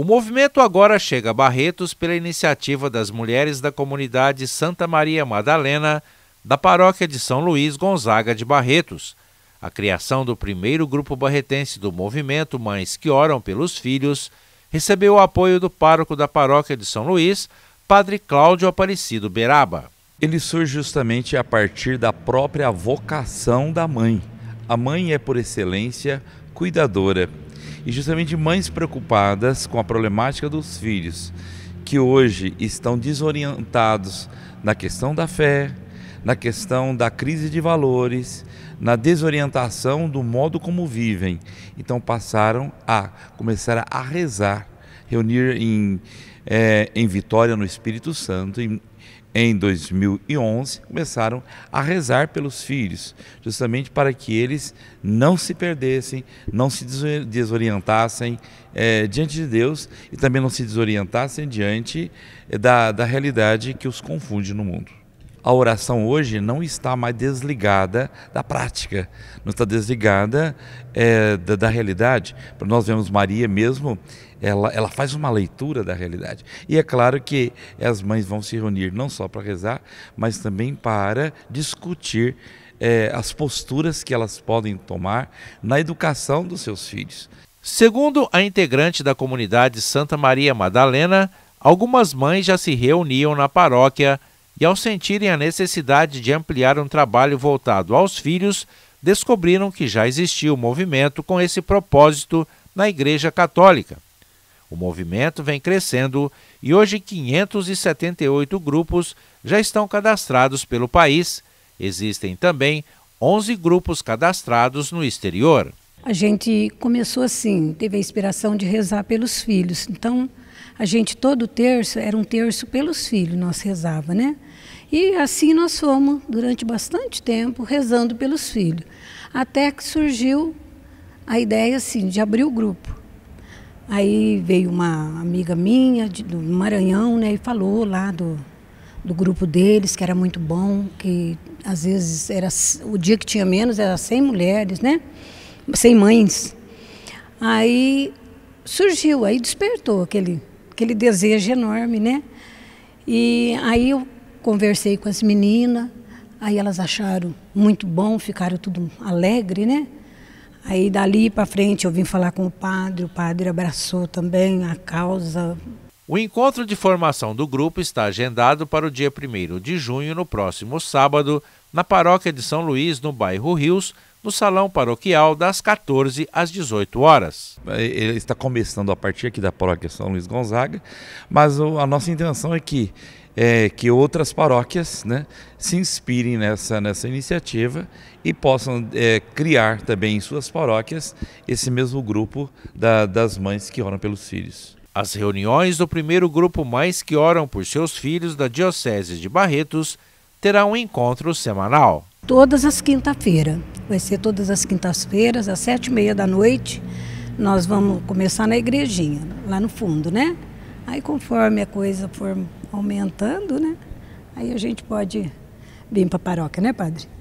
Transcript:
O movimento agora chega a Barretos pela iniciativa das mulheres da comunidade Santa Maria Madalena, da paróquia de São Luís Gonzaga de Barretos. A criação do primeiro grupo barretense do movimento Mães que Oram pelos Filhos recebeu o apoio do pároco da paróquia de São Luís, padre Cláudio Aparecido Beraba. Ele surge justamente a partir da própria vocação da mãe. A mãe é, por excelência, cuidadora e justamente mães preocupadas com a problemática dos filhos, que hoje estão desorientados na questão da fé, na questão da crise de valores, na desorientação do modo como vivem. Então passaram a começar a rezar, reunir em, é, em Vitória no Espírito Santo, em, em 2011, começaram a rezar pelos filhos, justamente para que eles não se perdessem, não se desorientassem é, diante de Deus e também não se desorientassem diante eh, da, da realidade que os confunde no mundo a oração hoje não está mais desligada da prática, não está desligada é, da, da, realidade. Nós vemos Maria mesmo, ela, ela faz uma leitura da realidade. E é claro que as mães vão se reunir não só para rezar, mas também para discutir é, as posturas que elas podem tomar na educação dos seus filhos. Segundo a integrante da comunidade Santa Maria Madalena, algumas mães já se reuniam na paróquia e, ao sentirem a necessidade de ampliar um trabalho voltado aos filhos, descobriram que já existia um movimento com esse propósito na Igreja Católica. O movimento vem crescendo e hoje 578 grupos já estão cadastrados pelo país. Existem também 11 grupos cadastrados no exterior. A gente começou assim, teve a inspiração de rezar pelos filhos. Então, a gente todo terço, era um terço pelos filhos, nós rezava, né? E assim nós fomos durante bastante tempo rezando pelos filhos, até que surgiu a ideia assim de abrir o grupo. Aí veio uma amiga minha de, do Maranhão, né, e falou lá do, do grupo deles, que era muito bom, que às vezes era o dia que tinha menos era sem mulheres, né? sem mães. Aí surgiu, aí despertou aquele aquele desejo enorme, né? E aí eu conversei com as meninas, aí elas acharam muito bom, ficaram tudo alegre, né? Aí dali para frente eu vim falar com o padre, o padre abraçou também a causa. O encontro de formação do grupo está agendado para o dia 1 de junho, no próximo sábado, na paróquia de São Luís, no bairro Rios, no salão paroquial das 14 às 18 horas. Ele está começando a partir aqui da paróquia São Luís Gonzaga, mas a nossa intenção é que é, que outras paróquias né, se inspirem nessa, nessa iniciativa e possam é, criar também em suas paróquias esse mesmo grupo da, das mães que oram pelos filhos. As reuniões do primeiro grupo Mães que Oram por Seus Filhos da Diocese de Barretos terá um encontro semanal todas as quinta-feiras. Vai ser todas as quintas-feiras, às sete e meia da noite. Nós vamos começar na igrejinha, lá no fundo, né? Aí conforme a coisa for aumentando, né? Aí a gente pode vir para a paróquia, né, padre?